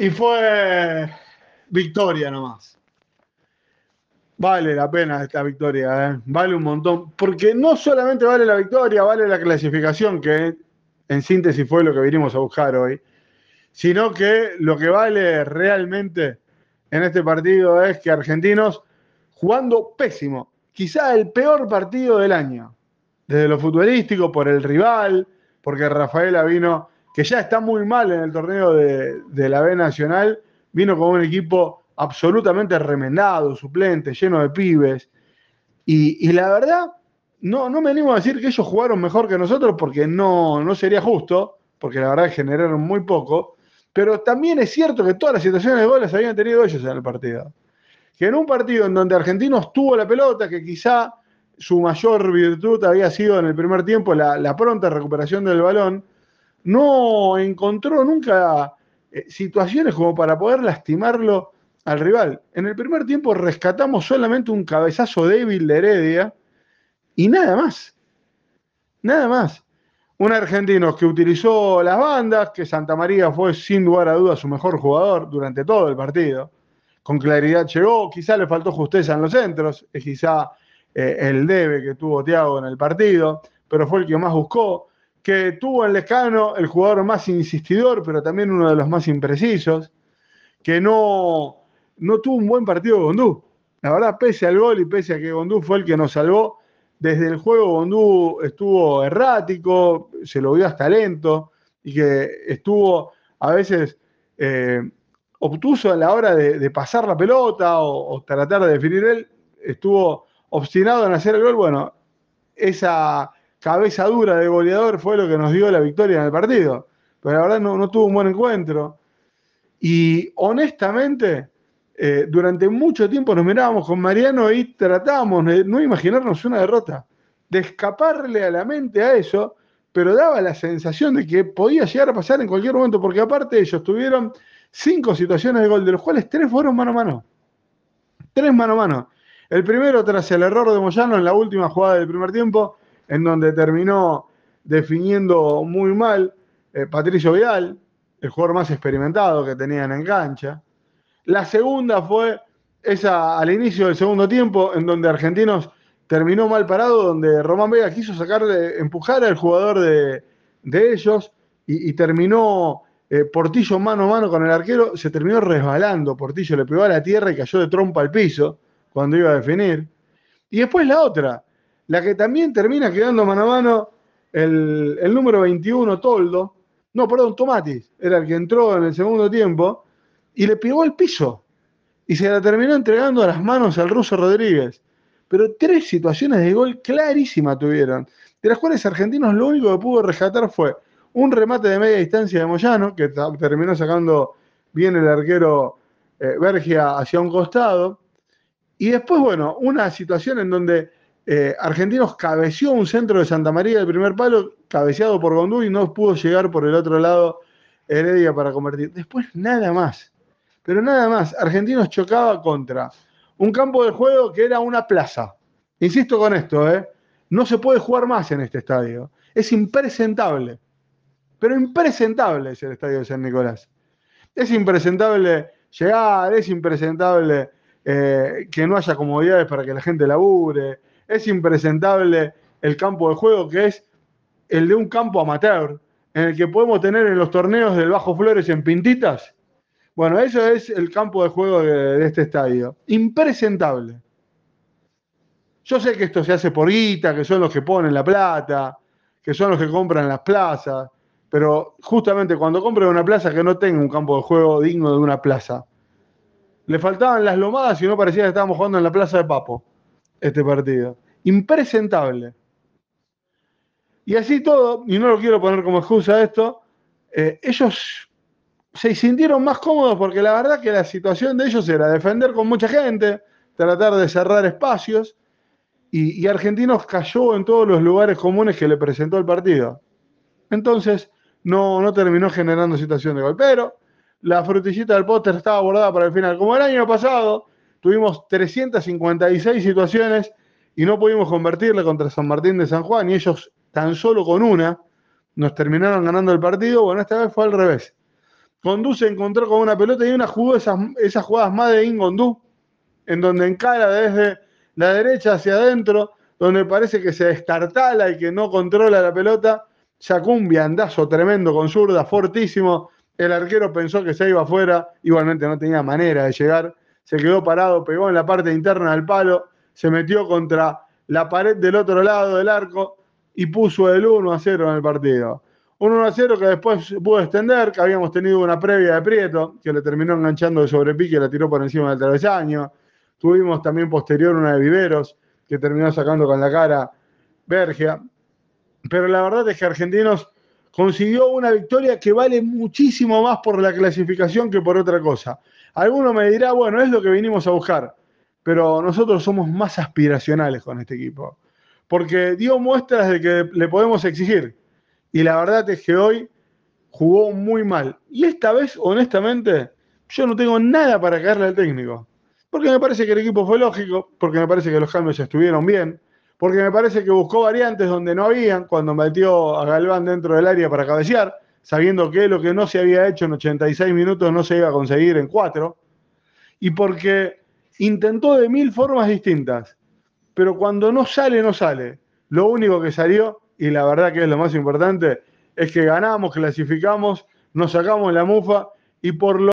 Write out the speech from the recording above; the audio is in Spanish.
Y fue victoria nomás. Vale la pena esta victoria, ¿eh? vale un montón. Porque no solamente vale la victoria, vale la clasificación, que en síntesis fue lo que vinimos a buscar hoy, sino que lo que vale realmente en este partido es que Argentinos, jugando pésimo, quizá el peor partido del año, desde lo futbolístico, por el rival, porque Rafaela vino que ya está muy mal en el torneo de, la B Nacional, vino con un equipo absolutamente remendado, suplente, lleno de pibes. Y, la verdad, no, no me animo a decir que ellos jugaron mejor que nosotros porque no, no sería justo, porque la verdad generaron muy poco. Pero también es cierto que todas las situaciones de goles habían tenido ellos en el partido. Que en un partido en donde Argentinos tuvo la pelota, que quizá su mayor virtud había sido en el primer tiempo la, la pronta recuperación del balón, no encontró nunca eh, situaciones como para poder lastimarlo al rival. En el primer tiempo rescatamos solamente un cabezazo débil de Heredia y nada más. Nada más. Un argentino que utilizó las bandas, que Santa María fue sin lugar a dudas su mejor jugador durante todo el partido. Con claridad llegó, quizá le faltó justicia en los centros, es quizá eh, el debe que tuvo Tiago en el partido, pero fue el que más buscó que tuvo en Lescano el jugador más insistidor, pero también uno de los más imprecisos, que no, no tuvo un buen partido Gondú. La verdad, pese al gol y pese a que Gondú fue el que nos salvó, desde el juego Gondú estuvo errático, se lo vio hasta lento y que estuvo a veces eh, obtuso a la hora de, pasar la pelota o, o, tratar de definir él, estuvo obstinado en hacer el gol. Bueno, esa cabeza dura de goleador fue lo que nos dio la victoria en el partido. Pero la verdad no, tuvo un buen encuentro. Y honestamente, eh, durante mucho tiempo nos mirábamos con Mariano y tratábamos de no imaginarnos una derrota, de escaparle a la mente a eso, pero daba la sensación de que podía llegar a pasar en cualquier momento, porque aparte ellos tuvieron cinco situaciones de gol, de los cuales tres fueron mano a mano. Tres mano a mano. El primero tras el error de Moyano en la última jugada del primer tiempo, en donde terminó definiendo muy mal eh, Patricio Vidal, el jugador más experimentado que tenían en cancha. La segunda fue esa al inicio del segundo tiempo, en donde Argentinos terminó mal parado, donde Román Vega quiso sacar empujar al jugador de, ellos y, terminó eh, Portillo mano a mano con el arquero, se terminó resbalando, Portillo le pegó a la tierra y cayó de trompa al piso cuando iba a definir. Y después la otra, la que también termina quedando mano a mano el, número 21, Toldo. No, perdón, Tomatis era el que entró en el segundo tiempo y le pegó al piso y se la terminó entregando a las manos al ruso Rodríguez. Pero tres situaciones de gol clarísimas tuvieron, de las cuales Argentinos lo único que pudo rescatar fue un remate de media distancia de Moyano, que terminó sacando bien el arquero Vergia eh, Bergia hacia un costado, y después, bueno, una situación en donde eh, Argentinos cabeció un centro de Santa María del primer palo, cabeceado por Gondú y no pudo llegar por el otro lado Heredia para convertir. Después nada más. Pero nada más. Argentinos chocaba contra un campo de juego que era una plaza. Insisto con esto, ¿eh? No se puede jugar más en este estadio. Es impresentable. Pero impresentable es el estadio de San Nicolás. Es impresentable llegar, es impresentable eh, que no haya comodidades para que la gente labure, es impresentable el campo de juego, que es el de un campo amateur, en el que podemos tener en los torneos del Bajo Flores en Pintitas. Bueno, eso es el campo de juego de, este estadio. Impresentable. Yo sé que esto se hace por guita, que son los que ponen la plata, que son los que compran las plazas, pero justamente cuando compran una plaza que no tenga un campo de juego digno de una plaza. Le faltaban las lomadas y no parecía que estábamos jugando en la plaza de Papo este partido impresentable. Y así todo, y no lo quiero poner como excusa esto, eh, ellos se sintieron más cómodos porque la verdad que la situación de ellos era defender con mucha gente, tratar de cerrar espacios, y, Argentinos cayó en todos los lugares comunes que le presentó el partido. Entonces, no, no terminó generando situación de gol. Pero la frutillita del póster estaba abordada para el final. Como el año pasado, tuvimos 356 situaciones y no pudimos convertirle contra San Martín de San Juan y ellos tan solo con una nos terminaron ganando el partido. Bueno, esta vez fue al revés. se encontró con una pelota y una jugó esas, esas jugadas más de Ingondú, en donde encara desde la derecha hacia adentro, donde parece que se estartala y que no controla la pelota. Sacó un viandazo tremendo con zurda, fortísimo. El arquero pensó que se iba afuera, igualmente no tenía manera de llegar. Se quedó parado, pegó en la parte interna del palo se metió contra la pared del otro lado del arco y puso el 1 a 0 en el partido. Un 1 a 0 que después pudo extender, que habíamos tenido una previa de Prieto, que le terminó enganchando de sobrepique y la tiró por encima del travesaño. Tuvimos también posterior una de Viveros, que terminó sacando con la cara Bergia. Pero la verdad es que Argentinos consiguió una victoria que vale muchísimo más por la clasificación que por otra cosa. Alguno me dirá, bueno, es lo que vinimos a buscar pero nosotros somos más aspiracionales con este equipo, porque dio muestras de que le podemos exigir, y la verdad es que hoy jugó muy mal. Y esta vez, honestamente, yo no tengo nada para caerle al técnico, porque me parece que el equipo fue lógico, porque me parece que los cambios estuvieron bien, porque me parece que buscó variantes donde no habían, cuando metió a Galván dentro del área para cabecear, sabiendo que lo que no se había hecho en 86 minutos no se iba a conseguir en 4, y porque Intentó de mil formas distintas, pero cuando no sale, no sale. Lo único que salió, y la verdad que es lo más importante, es que ganamos, clasificamos, nos sacamos la mufa y por lo